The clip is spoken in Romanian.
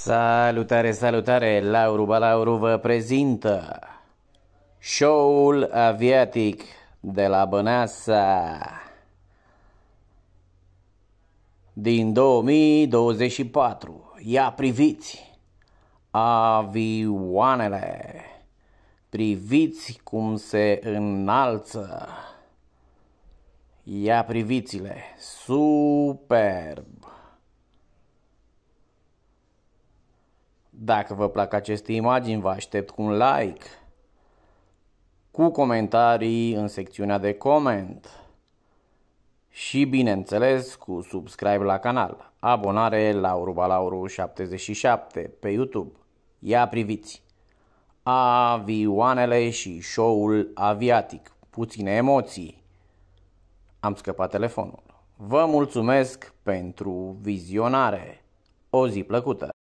Salutare, salutare! Lauru Balauru vă prezintă show-ul aviatic de la Băneasa din 2024. Ia priviți avioanele, priviți cum se înalță. Ia priviți-le, superb! Dacă vă plac aceste imagini, vă aștept cu un like, cu comentarii în secțiunea de coment și, bineînțeles, cu subscribe la canal, abonare la urbalauru77 pe YouTube. Ia priviți! Avioanele și show-ul aviatic. Puține emoții. Am scăpat telefonul. Vă mulțumesc pentru vizionare. O zi plăcută!